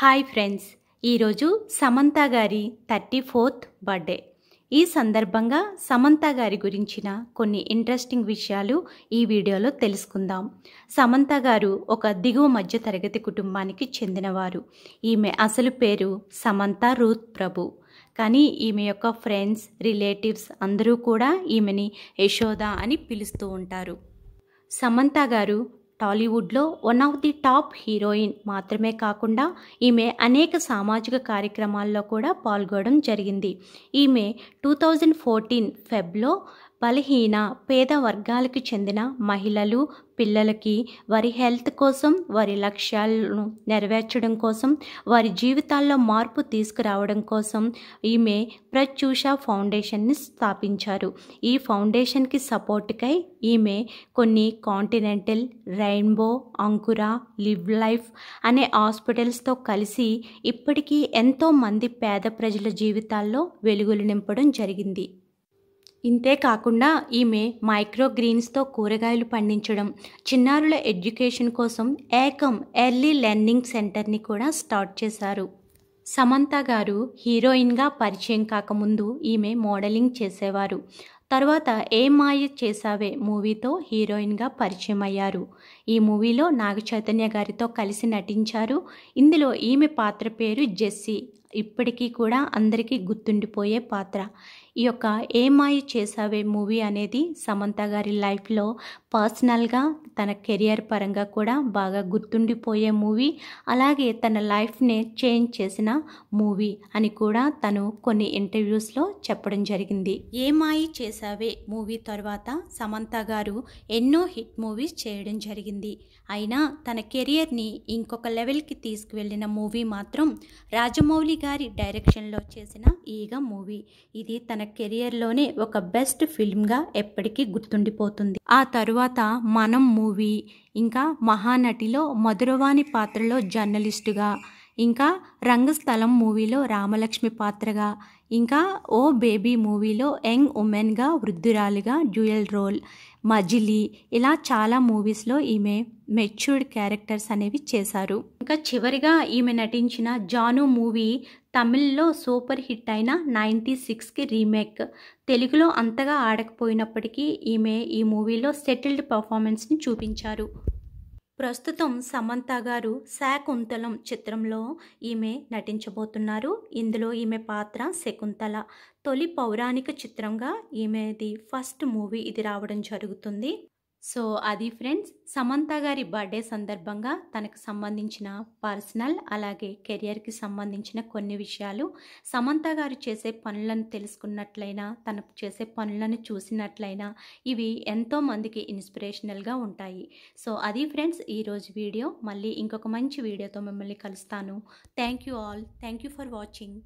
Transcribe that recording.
hi friends ఈరోజు సమంత గారి thirty fourth birthday ఈ సందర్భంగా సమంత గారి గురించిన కొన్ని ఇంట్రెస్టింగ్ విషయాలు ఈ వీడియోలో తెలుసుకుందాం సమంత గారు ఒక దిగువ మధ్య తరగతి కుటుంబానికి చెందినవారు ఈమె అసలు పేరు సమంత రూత్ ప్రభు కానీ ఈమె యొక్క ఫ్రెండ్స్ రిలేటివ్స్ అందరూ కూడా ఈమెని యశోద అని పిలుస్తూ ఉంటారు సమంత గారు టాలీవుడ్లో one of the top heroine మాత్రమే కాకుండా ఈమె అనేక సామాజిక కార్యక్రమాల్లో కూడా పాల్గొనడం జరిగింది ఈమె టూ థౌజండ్ ఫోర్టీన్ ఫెబ్లో బలహీన పేద వర్గాలకు చెందిన మహిళలు పిల్లలకి వారి హెల్త్ కోసం వారి లక్ష్యాలను నెరవేర్చడం కోసం వారి జీవితాల్లో మార్పు తీసుకురావడం కోసం ఈమె ప్రత్యూష ఫౌండేషన్ని స్థాపించారు ఈ ఫౌండేషన్కి సపోర్ట్కై ఈమె కొన్ని continental rainbow Ankura live life అనే హాస్పిటల్స్తో కలిసి ఇప్పటికీ ఎంతోమంది పేద ప్రజల జీవితాల్లో వెలుగులు నింపడం జరిగింది ఇంతే కాకుండా ఈమె మైక్రో గ్రీన్స్తో కూరగాయలు పండించడం చిన్నారుల ఎడ్యుకేషన్ కోసం ఏకం ఎర్లీ లెర్నింగ్ సెంటర్ని కూడా స్టార్ట్ చేశారు సమంత గారు హీరోయిన్గా పరిచయం కాకముందు ఈమె మోడలింగ్ చేసేవారు తర్వాత ఏ మాయ చేసావే మూవీతో హీరోయిన్గా పరిచయం అయ్యారు ఈ మూవీలో నాగ చైతన్య గారితో కలిసి నటించారు ఇందులో ఈమె పాత్ర పేరు జెస్సీ ఇప్పటికీ కూడా అందరికీ గుర్తుండిపోయే పాత్ర ఈ యొక్క ఏమాయి చేసావే మూవీ అనేది సమంత గారి లైఫ్లో పర్సనల్గా తన కెరియర్ పరంగా కూడా బాగా గుర్తుండిపోయే మూవీ అలాగే తన లైఫ్నే చేంజ్ చేసిన మూవీ అని కూడా తను కొన్ని ఇంటర్వ్యూస్లో చెప్పడం జరిగింది ఏమాయి చేసావే మూవీ తర్వాత సమంత గారు ఎన్నో హిట్ మూవీస్ చేయడం జరిగింది అయినా తన కెరియర్ని ఇంకొక లెవెల్కి తీసుకువెళ్ళిన మూవీ మాత్రం రాజమౌళి గారి డైరెక్షన్లో చేసిన ఈగ మూవీ ఇది తన కెరియర్లోనే ఒక బెస్ట్ ఫిల్మ్గా ఎప్పటికీ గుర్తుండిపోతుంది ఆ తరువాత మనం మూవీ ఇంకా మహానటిలో మధురవాణి పాత్రలో జర్నలిస్టుగా ఇంకా రంగస్థలం మూవీలో రామలక్ష్మి పాత్రగా ఇంకా ఓ బేబీ మూవీలో యంగ్ ఉమెన్గా వృద్ధురాలుగా డ్యూయల్ రోల్ మజిలీ ఇలా చాలా మూవీస్లో ఈమె మెచ్యూర్డ్ క్యారెక్టర్స్ అనేవి చేశారు ఇంకా చివరిగా ఈమె నటించిన జాను మూవీ తమిళ్లో సూపర్ హిట్ అయిన నైంటీ సిక్స్కి రీమేక్ తెలుగులో అంతగా ఆడకపోయినప్పటికీ ఈమె ఈ మూవీలో సెటిల్డ్ పర్ఫార్మెన్స్ని చూపించారు ప్రస్తుతం సమంత గారు శాకుంతలం చిత్రంలో ఈమె నటించబోతున్నారు ఇందులో ఈమె పాత్ర శకుంతల తొలి పౌరాణిక చిత్రంగా ఈమెది ఫస్ట్ మూవీ ఇది రావడం జరుగుతుంది సో అది ఫ్రెండ్స్ సమంత గారి బర్త్డే సందర్భంగా తనకు సంబంధించిన పర్సనల్ అలాగే కెరియర్కి సంబంధించిన కొన్ని విషయాలు సమంత గారు చేసే పనులను తెలుసుకున్నట్లయినా తను చేసే పనులను చూసినట్లయినా ఇవి ఎంతో మందికి ఇన్స్పిరేషనల్గా ఉంటాయి సో అది ఫ్రెండ్స్ ఈరోజు వీడియో మళ్ళీ ఇంకొక మంచి వీడియోతో మిమ్మల్ని కలుస్తాను thank you all thank you for watching